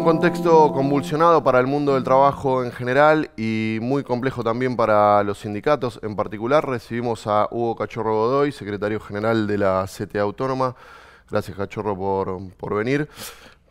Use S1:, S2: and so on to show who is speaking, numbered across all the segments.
S1: un contexto convulsionado para el mundo del trabajo en general y muy complejo también para los sindicatos en particular, recibimos a Hugo Cachorro Godoy, secretario general de la CTA Autónoma. Gracias, Cachorro, por, venir.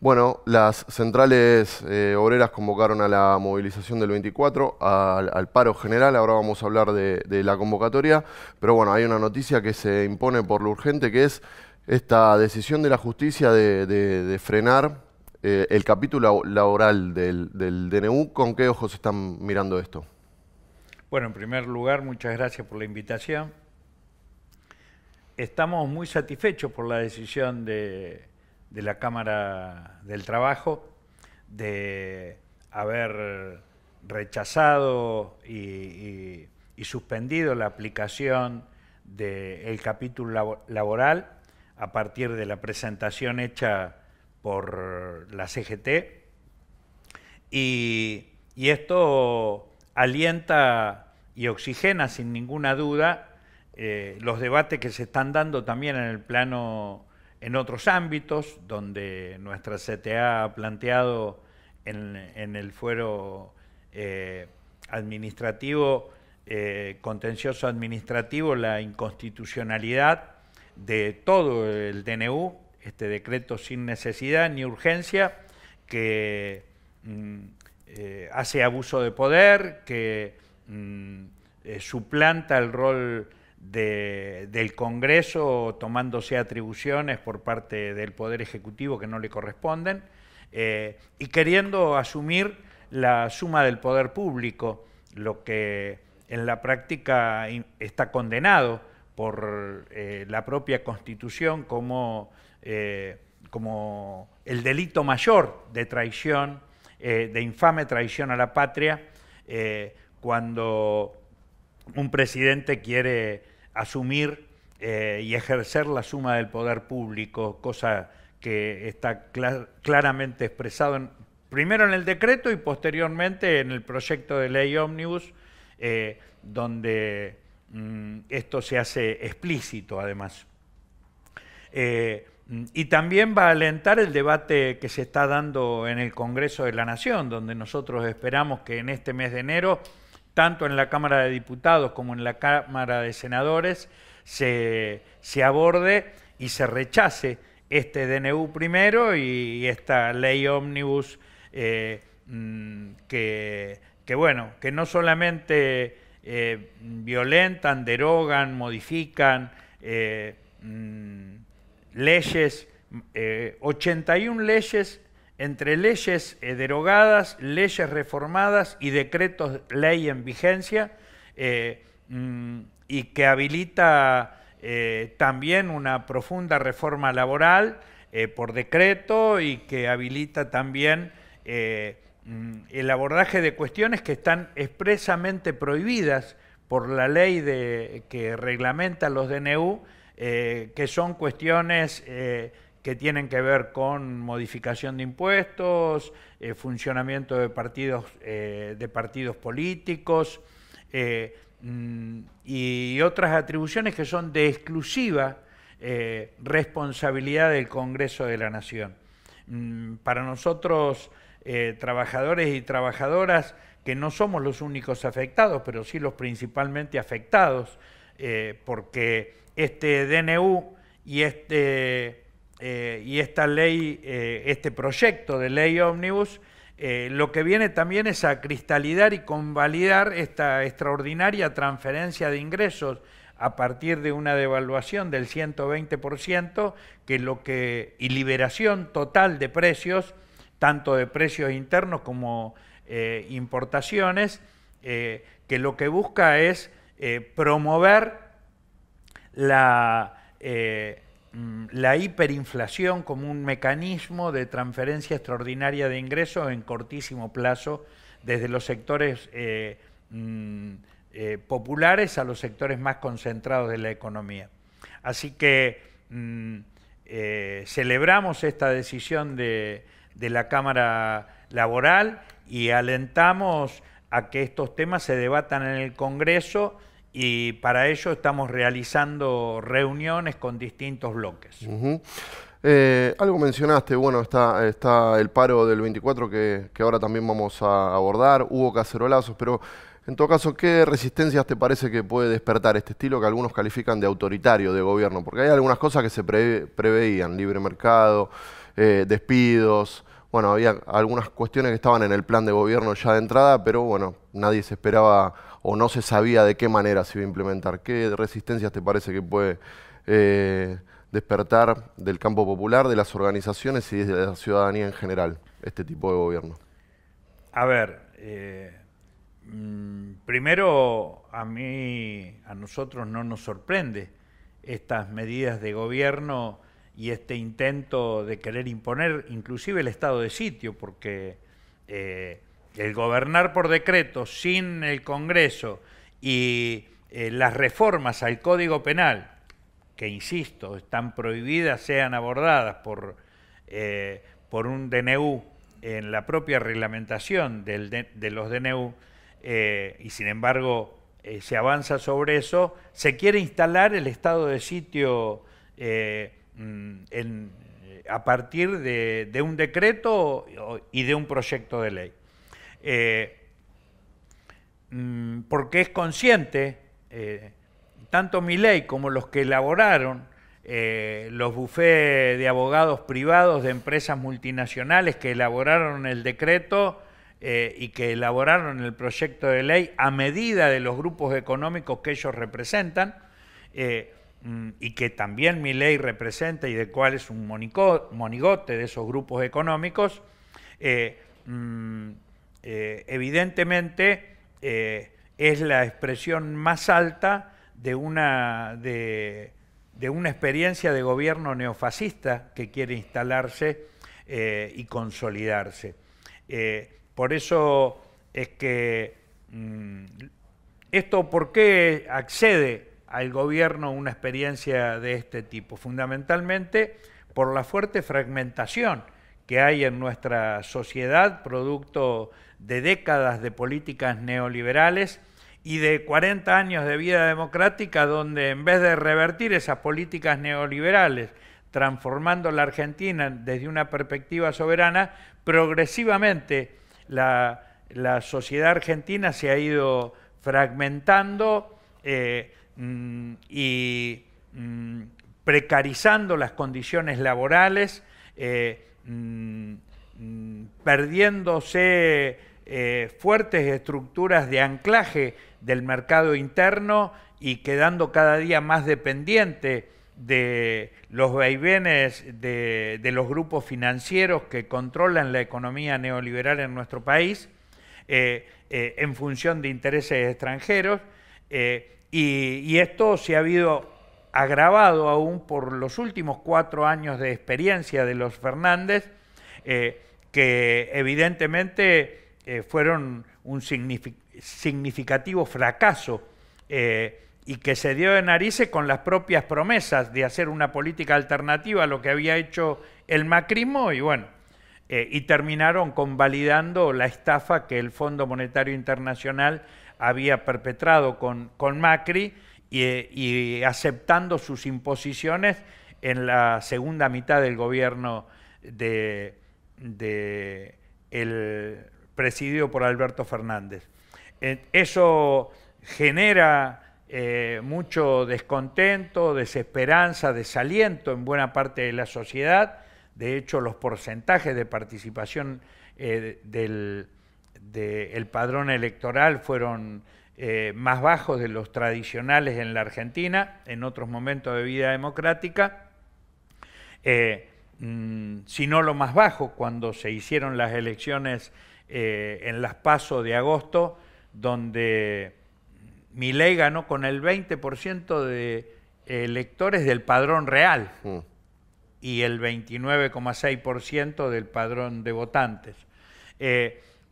S1: Bueno, las centrales eh, obreras convocaron a la movilización del 24, al, paro general, ahora vamos a hablar de, la convocatoria, pero bueno, hay una noticia que se impone por lo urgente, que es esta decisión de la justicia de frenar eh, el capítulo laboral del, DNU, ¿con qué ojos están mirando esto?
S2: Bueno, en primer lugar, muchas gracias por la invitación. Estamos muy satisfechos por la decisión de, la Cámara del Trabajo de haber rechazado y, suspendido la aplicación del capítulo laboral a partir de la presentación hecha por la CGT. Y, esto alienta y oxigena sin ninguna duda eh, los debates que se están dando también en el plano, en otros ámbitos, donde nuestra CTA ha planteado en, el fuero eh, administrativo, eh, contencioso administrativo, la inconstitucionalidad de todo el DNU, este decreto sin necesidad ni urgencia, que mm, eh, hace abuso de poder, que mm, eh, suplanta el rol del Congreso tomándose atribuciones por parte del Poder Ejecutivo que no le corresponden eh, y queriendo asumir la suma del poder público, lo que en la práctica está condenado por la propia Constitución como eh, como el delito mayor de traición, eh, de infame traición a la patria, eh, cuando un presidente quiere asumir y ejercer la suma del poder público, cosa que está claramente expresado primero en el decreto y posteriormente en el proyecto de ley ómnibus, donde mm, esto se hace explícito además. Mm, y también va a alentar el debate que se está dando en el Congreso de la Nación, donde nosotros esperamos que en este mes de enero, tanto en la Cámara de Diputados como en la Cámara de Senadores, se, aborde y se rechace este DNU primero y, esta ley ómnibus eh, mm, que, bueno, que no solamente eh, violentan, derogan, modifican, eh, mm, leyes, 81 eh, leyes, entre leyes eh, derogadas, leyes reformadas y decretos ley en vigencia, eh, mm, y que habilita también una profunda reforma laboral por decreto y que habilita también mm, el abordaje de cuestiones que están expresamente prohibidas por la ley de, que reglamenta los DNU eh, que son cuestiones eh, que tienen que ver con modificación de impuestos, eh, funcionamiento de partidos, de partidos políticos mm, y otras atribuciones que son de exclusiva responsabilidad del Congreso de la Nación. Mm, para nosotros, trabajadores y trabajadoras, que no somos los únicos afectados, pero sí los principalmente afectados, porque este DNU y, este, eh, y esta ley, eh, este proyecto de ley ómnibus, eh, lo que viene también es a cristalizar y convalidar esta extraordinaria transferencia de ingresos a partir de una devaluación del 120%, que lo que y liberación total de precios, tanto de precios internos como importaciones, que lo que busca es promover eh, mm, la, hiperinflación como un mecanismo de transferencia extraordinaria de ingresos en cortísimo plazo desde los sectores eh, mm, eh, populares a los sectores más concentrados de la economía. Así que mm, celebramos esta decisión de, de la Cámara Laboral y alentamos a que estos temas se debatan en el Congreso y para ello estamos realizando reuniones con distintos bloques.
S1: Eh, algo mencionaste, bueno, está, el paro del 24 que, ahora también vamos a abordar, hubo cacerolazos, pero en todo caso, ¿qué resistencias te parece que puede despertar este estilo que algunos califican de autoritario de gobierno? Porque hay algunas cosas que se preveían, libre mercado, eh, despidos, bueno, había algunas cuestiones que estaban en el plan de gobierno ya de entrada, pero bueno, nadie se esperaba o no se sabía de qué manera se iba a implementar. ¿Qué resistencias te parece que puede eh, despertar del campo popular, de las organizaciones y de la ciudadanía en general este tipo de gobierno?
S2: A ver, eh, mm, primero a mí, a nosotros no nos sorprende estas medidas de gobierno y este intento de querer imponer inclusive el estado de sitio, porque eh, el gobernar por decreto sin el Congreso y eh, las reformas al Código Penal, que insisto, están prohibidas, sean abordadas por, eh, por un DNU en la propia reglamentación de, los DNU, y sin embargo se avanza sobre eso, se quiere instalar el estado de sitio Mm, eh, a partir de, un decreto y de un proyecto de ley. Eh, mm, porque es consciente, eh, tanto mi ley como los que elaboraron los bufés de abogados privados de empresas multinacionales que elaboraron el decreto y que elaboraron el proyecto de ley a medida de los grupos económicos que ellos representan, Mm, y que también mi ley representa y de cuál es un monigote de esos grupos económicos, eh, mm, eh, evidentemente eh, es la expresión más alta de una, de, una experiencia de gobierno neofascista que quiere instalarse y consolidarse. por eso es que mm, esto, ¿por qué accede al gobierno una experiencia de este tipo, fundamentalmente por la fuerte fragmentación que hay en nuestra sociedad, producto de décadas de políticas neoliberales y de 40 años de vida democrática donde en vez de revertir esas políticas neoliberales, transformando la Argentina desde una perspectiva soberana, progresivamente la, sociedad argentina se ha ido fragmentando, eh, Mm, y mm, precarizando las condiciones laborales, eh, mm, perdiéndose eh, fuertes estructuras de anclaje del mercado interno y quedando cada día más dependiente de los vaivenes de, los grupos financieros que controlan la economía neoliberal en nuestro país eh, en función de intereses extranjeros y, esto se ha habido agravado aún por los últimos cuatro años de experiencia de los Fernández, eh, que evidentemente eh, fueron un significativo fracaso eh, y que se dio de narices con las propias promesas de hacer una política alternativa a lo que había hecho el macrismo y bueno, y terminaron convalidando la estafa que el Fondo Monetario Internacional había perpetrado con, con Macri eh, y, aceptando sus imposiciones en la segunda mitad del gobierno de, el presidido por Alberto Fernández. Eh, eso genera eh, mucho descontento, desesperanza, desaliento en buena parte de la sociedad. De hecho, los porcentajes de participación del, del padrón electoral fueron eh, más bajos de los tradicionales en la Argentina, en otros momentos de vida democrática, eh, mm, sino lo más bajo cuando se hicieron las elecciones eh, en las PASO de agosto, donde Milei ganó con el 20% de electores del padrón real mm. y el 29,6% del padrón de votantes.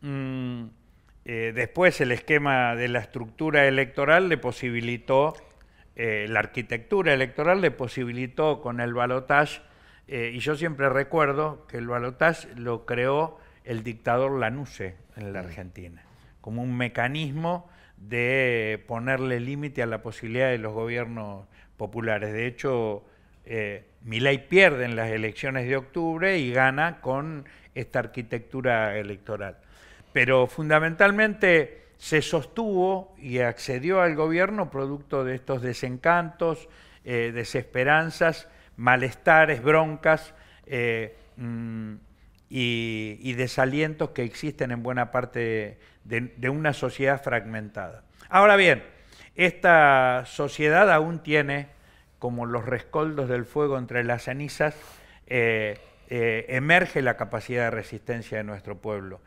S2: Mm, eh, después el esquema de la estructura electoral le posibilitó, eh, la arquitectura electoral le posibilitó con el balotage, eh, y yo siempre recuerdo que el balotage lo creó el dictador Lanuse en la Argentina, como un mecanismo de ponerle límite a la posibilidad de los gobiernos populares. De hecho, eh, Milay pierde en las elecciones de octubre y gana con esta arquitectura electoral pero fundamentalmente se sostuvo y accedió al gobierno producto de estos desencantos, eh, desesperanzas, malestares, broncas eh, mm, y, desalientos que existen en buena parte de, una sociedad fragmentada. Ahora bien, esta sociedad aún tiene como los rescoldos del fuego entre las cenizas, eh, emerge la capacidad de resistencia de nuestro pueblo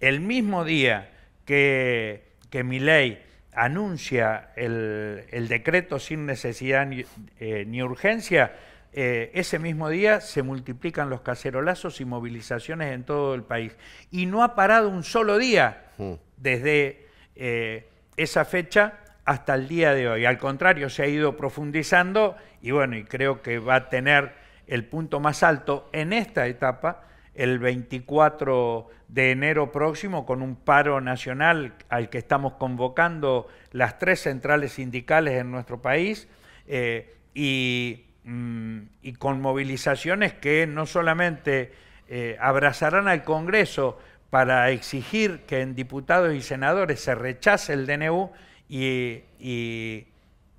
S2: el mismo día que, mi ley anuncia el, decreto sin necesidad ni, eh, urgencia, eh, ese mismo día se multiplican los cacerolazos y movilizaciones en todo el país. Y no ha parado un solo día hmm. desde eh, esa fecha hasta el día de hoy. Al contrario, se ha ido profundizando y bueno, y creo que va a tener el punto más alto en esta etapa el 24 de enero próximo con un paro nacional al que estamos convocando las tres centrales sindicales en nuestro país eh, mm, y, con movilizaciones que no solamente eh, abrazarán al Congreso para exigir que en diputados y senadores se rechace el DNU y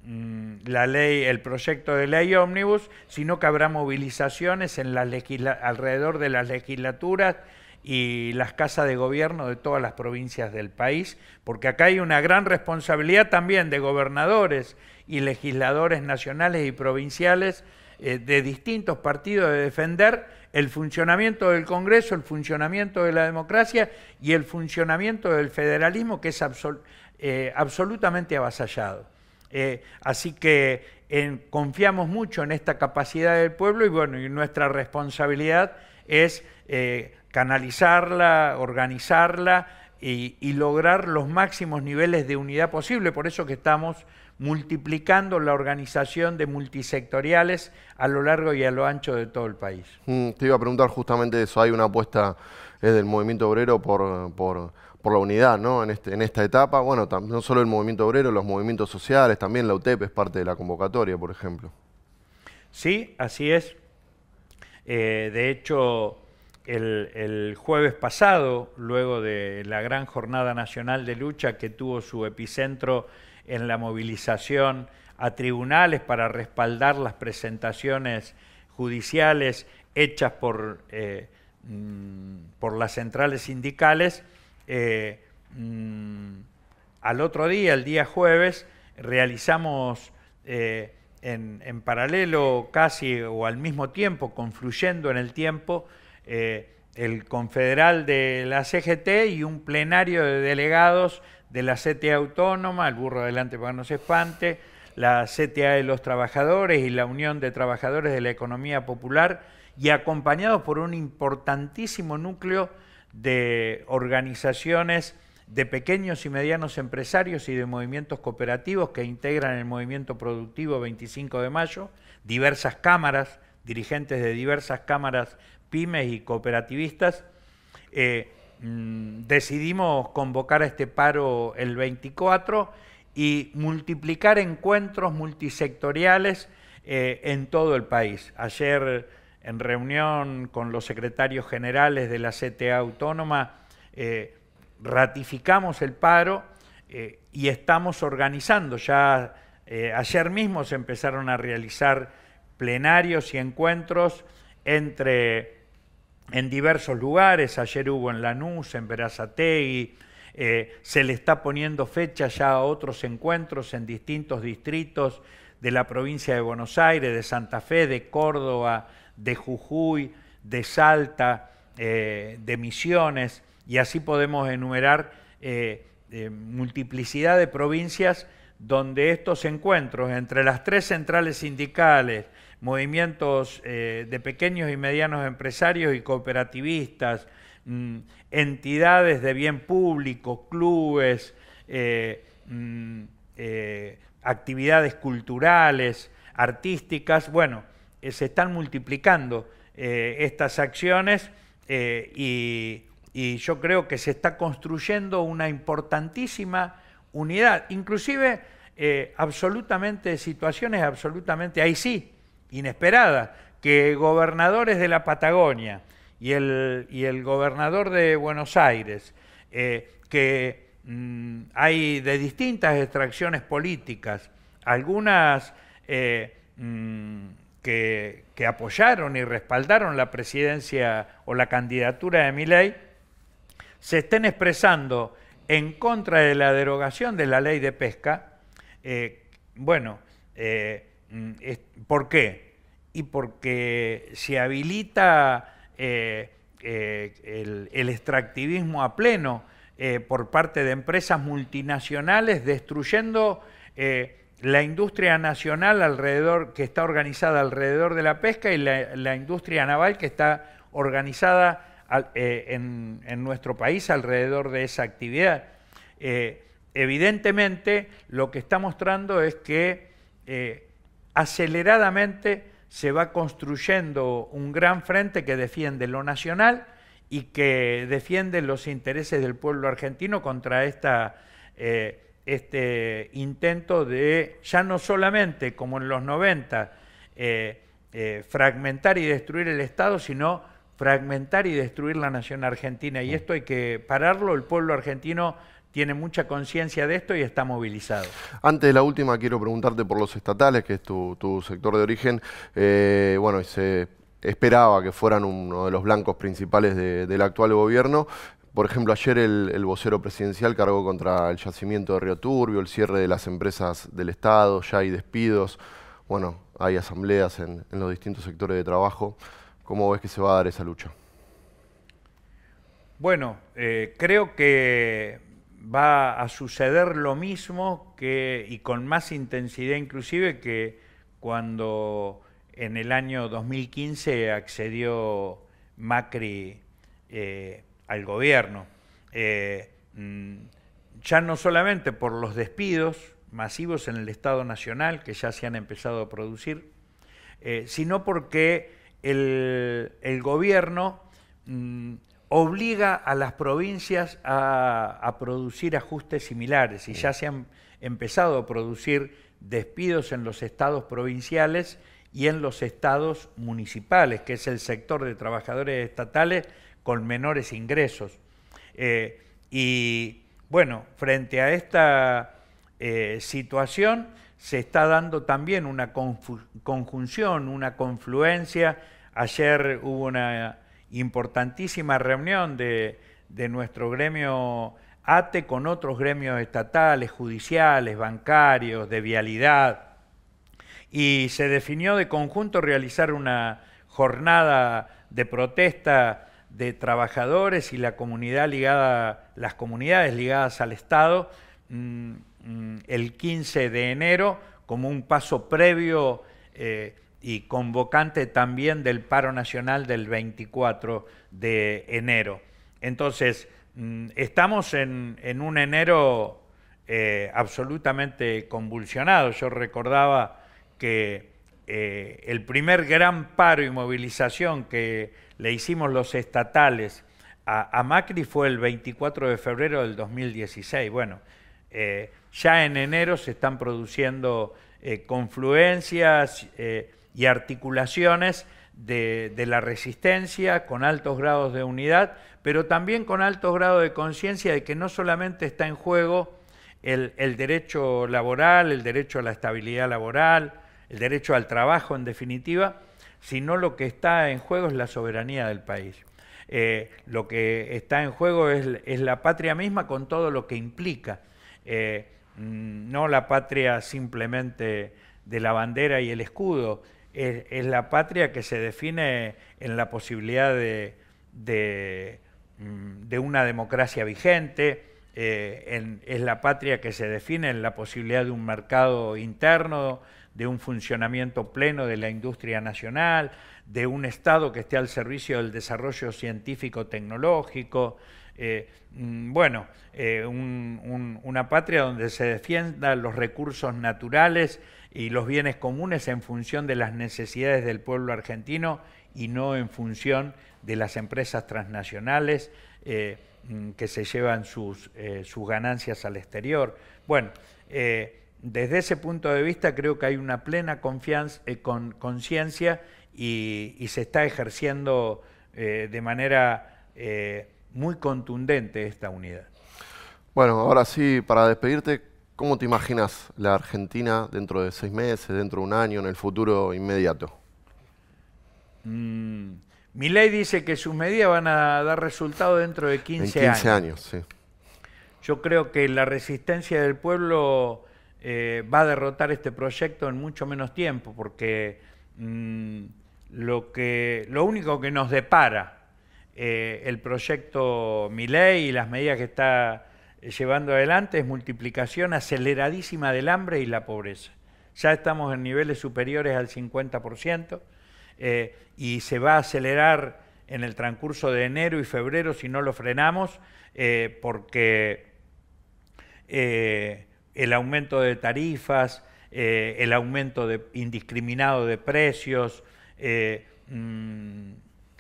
S2: Mm, la ley, el proyecto de ley ómnibus, sino que habrá movilizaciones en alrededor de las legislaturas y las casas de gobierno de todas las provincias del país, porque acá hay una gran responsabilidad también de gobernadores y legisladores nacionales y provinciales eh, de distintos partidos de defender el funcionamiento del Congreso, el funcionamiento de la democracia y el funcionamiento del federalismo que es eh, absolutamente avasallado. Eh, así que confiamos mucho en esta capacidad del pueblo y bueno, y nuestra responsabilidad es eh, canalizarla, organizarla y, lograr los máximos niveles de unidad posible. Por eso que estamos multiplicando la organización de multisectoriales a lo largo y a lo ancho de todo el país.
S1: Mm, te iba a preguntar justamente eso. Hay una apuesta eh, del movimiento obrero por, por por la unidad ¿no? en, este, esta etapa. Bueno, no solo el movimiento obrero, los movimientos sociales, también la UTEP es parte de la convocatoria, por
S2: ejemplo. Sí, así es. Eh, de hecho, el, jueves pasado, luego de la gran jornada nacional de lucha que tuvo su epicentro en la movilización a tribunales para respaldar las presentaciones judiciales hechas por, eh, mm, por las centrales sindicales, eh, mm, al otro día, el día jueves, realizamos eh, en, paralelo casi o al mismo tiempo, confluyendo en el tiempo, eh, el confederal de la CGT y un plenario de delegados de la CTA Autónoma, el burro adelante para no se espante, la CTA de los Trabajadores y la Unión de Trabajadores de la Economía Popular, y acompañados por un importantísimo núcleo de organizaciones de pequeños y medianos empresarios y de movimientos cooperativos que integran el movimiento productivo 25 de mayo, diversas cámaras, dirigentes de diversas cámaras pymes y cooperativistas, eh, mm, decidimos convocar a este paro el 24 y multiplicar encuentros multisectoriales eh, en todo el país. Ayer en reunión con los secretarios generales de la CTA Autónoma, eh, ratificamos el paro eh, y estamos organizando. Ya eh, ayer mismo se empezaron a realizar plenarios y encuentros entre, en diversos lugares. Ayer hubo en Lanús, en Verazategui. se le está poniendo fecha ya a otros encuentros en distintos distritos de la provincia de Buenos Aires, de Santa Fe, de Córdoba, de Jujuy, de Salta, eh, de Misiones, y así podemos enumerar eh, eh, multiplicidad de provincias donde estos encuentros entre las tres centrales sindicales, movimientos de pequeños y medianos empresarios y cooperativistas, mm, entidades de bien público, clubes, mm, actividades culturales, artísticas, bueno, eh, se están multiplicando eh, estas acciones eh, y, yo creo que se está construyendo una importantísima unidad, inclusive absolutamente situaciones absolutamente, ahí sí, inesperadas, que gobernadores de la Patagonia y el, y el gobernador de Buenos Aires, que mm, hay de distintas extracciones políticas, algunas mm, que, apoyaron y respaldaron la presidencia o la candidatura de ley, se estén expresando en contra de la derogación de la ley de pesca, eh, bueno, eh, mm, ¿por qué? Y porque se habilita eh, el, extractivismo a pleno por parte de empresas multinacionales destruyendo la industria nacional alrededor, que está organizada alrededor de la pesca y la, industria naval que está organizada eh, en, nuestro país alrededor de esa actividad. Eh, evidentemente, lo que está mostrando es que eh, aceleradamente se va construyendo un gran frente que defiende lo nacional y que defiende los intereses del pueblo argentino contra esta este intento de, ya no solamente como en los 90, eh, eh, fragmentar y destruir el Estado, sino fragmentar y destruir la nación argentina. Y esto hay que pararlo, el pueblo argentino tiene mucha conciencia de esto y está movilizado.
S1: Antes de la última, quiero preguntarte por los estatales, que es tu, sector de origen. Eh, bueno, se esperaba que fueran uno de los blancos principales del actual gobierno. Por ejemplo, ayer el, vocero presidencial cargó contra el yacimiento de Río Turbio, el cierre de las empresas del Estado, ya hay despidos, bueno, hay asambleas en, los distintos sectores de trabajo. ¿Cómo ves que se va a dar esa lucha?
S2: Bueno, eh, creo que va a suceder lo mismo que, y con más intensidad inclusive que cuando en el año 2015 accedió Macri eh, al gobierno, eh, mm, ya no solamente por los despidos masivos en el Estado Nacional que ya se han empezado a producir, eh, sino porque el, gobierno mm, obliga a las provincias a, producir ajustes similares y ya se han empezado a producir despidos en los estados provinciales y en los estados municipales, que es el sector de trabajadores estatales con menores ingresos. Eh, y bueno, frente a esta eh, situación se está dando también una conjunción, una confluencia. Ayer hubo una importantísima reunión de, de nuestro gremio ATE con otros gremios estatales, judiciales, bancarios, de vialidad, y se definió de conjunto realizar una jornada de protesta de trabajadores y la comunidad ligada, las comunidades ligadas al Estado mm, mm, el 15 de enero como un paso previo eh, y convocante también del paro nacional del 24 de enero. Entonces, mm, estamos en, un enero eh, absolutamente convulsionado. Yo recordaba que eh, el primer gran paro y movilización que le hicimos los estatales a, Macri fue el 24 de febrero del 2016. Bueno, eh, ya en enero se están produciendo eh, confluencias y articulaciones de, la resistencia con altos grados de unidad, pero también con altos grados de conciencia de que no solamente está en juego el, derecho laboral, el derecho a la estabilidad laboral, el derecho al trabajo en definitiva, sino lo que está en juego es la soberanía del país. Eh, lo que está en juego es, la patria misma con todo lo que implica, eh, mm, no la patria simplemente de la bandera y el escudo, es, la patria que se define en la posibilidad de, mm, una democracia vigente, eh, es la patria que se define en la posibilidad de un mercado interno, de un funcionamiento pleno de la industria nacional, de un Estado que esté al servicio del desarrollo científico-tecnológico, eh, mm, bueno, eh, una patria donde se defiendan los recursos naturales y los bienes comunes en función de las necesidades del pueblo argentino y no en función de las empresas transnacionales eh, mm, que se llevan sus, sus, ganancias al exterior. Bueno, desde ese punto de vista creo que hay una plena confianza, eh, conciencia y, se está ejerciendo eh, de manera eh, muy contundente esta unidad. Bueno, ahora
S1: sí, para despedirte, ¿cómo te imaginas la Argentina dentro de seis meses, dentro de un año, en el futuro inmediato?
S2: Mm, mi ley dice que sus medidas van a dar resultado dentro de 15 años. años sí. Yo creo que la resistencia del pueblo eh, va a derrotar este proyecto en mucho menos tiempo, porque mm, lo, que, lo único que nos depara eh, el proyecto Miley y las medidas que está eh, llevando adelante es multiplicación aceleradísima del hambre y la pobreza. Ya estamos en niveles superiores al 50% y se va a acelerar en el transcurso de enero y febrero si no lo frenamos, porque el aumento de tarifas, eh, el aumento indiscriminado de precios, eh, mm,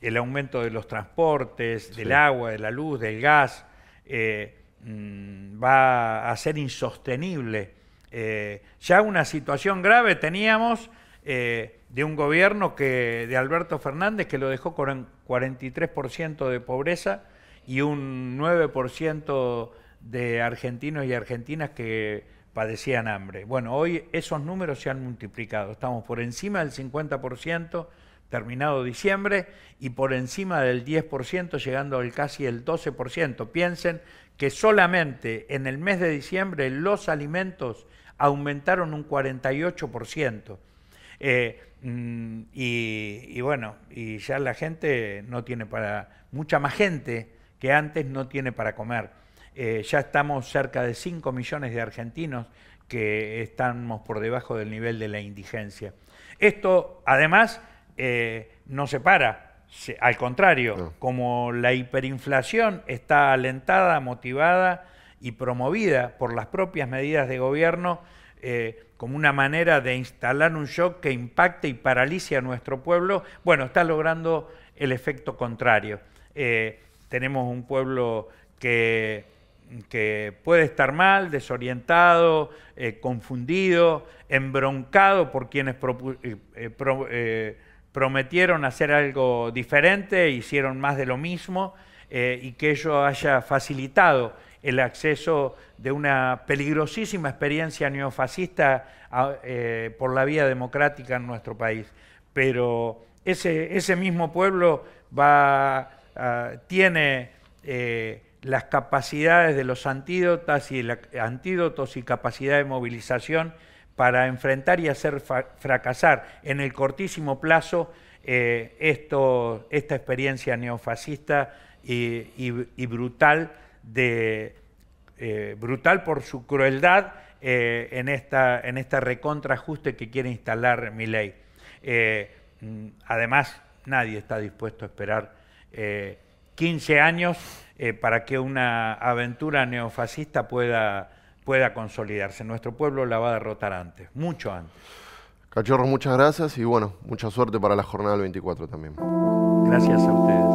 S2: el aumento de los transportes, del agua, de la luz, del gas, eh, mm, va a ser insostenible. ya una situación grave teníamos de un gobierno que, de Alberto Fernández que lo dejó con un 43% de pobreza y un 9% de argentinos y argentinas que padecían hambre. Bueno, hoy esos números se han multiplicado. Estamos por encima del 50% terminado diciembre y por encima del 10% llegando al casi el 12%. Piensen que solamente en el mes de diciembre los alimentos aumentaron un 48%. Eh, mm, y, y, bueno, y ya la gente no tiene para, mucha más gente que antes no tiene para comer. Eh, ya estamos cerca de 5 millones de argentinos que estamos por debajo del nivel de la indigencia. Esto, además, eh, no se para. al contrario, como la hiperinflación está alentada, motivada y promovida por las propias medidas de gobierno, eh, como una manera de instalar un shock que impacte y paralice a nuestro pueblo, bueno, está logrando el efecto contrario. tenemos un pueblo que que puede estar mal, desorientado, eh, confundido, embroncado por quienes eh, eh, prometieron hacer algo diferente, hicieron más de lo mismo, y que ello haya facilitado el acceso de una peligrosísima experiencia neofascista ah, por la vía democrática en nuestro país. Pero ese, ese mismo pueblo va, ah, tiene las capacidades de los antídotas y antídotos y capacidad de movilización para enfrentar y hacer fracasar en el cortísimo plazo eh, esta experiencia neofascista y, brutal, eh, brutal por su crueldad eh, en, esta, en recontra que quiere instalar mi ley. Mm, además, nadie está dispuesto a esperar 15 años eh, para que una aventura neofascista pueda, pueda consolidarse. Nuestro pueblo la va a derrotar antes, mucho antes.
S1: Cachorro, muchas gracias y bueno, mucha suerte para la jornada del 24 también.
S2: Gracias a ustedes.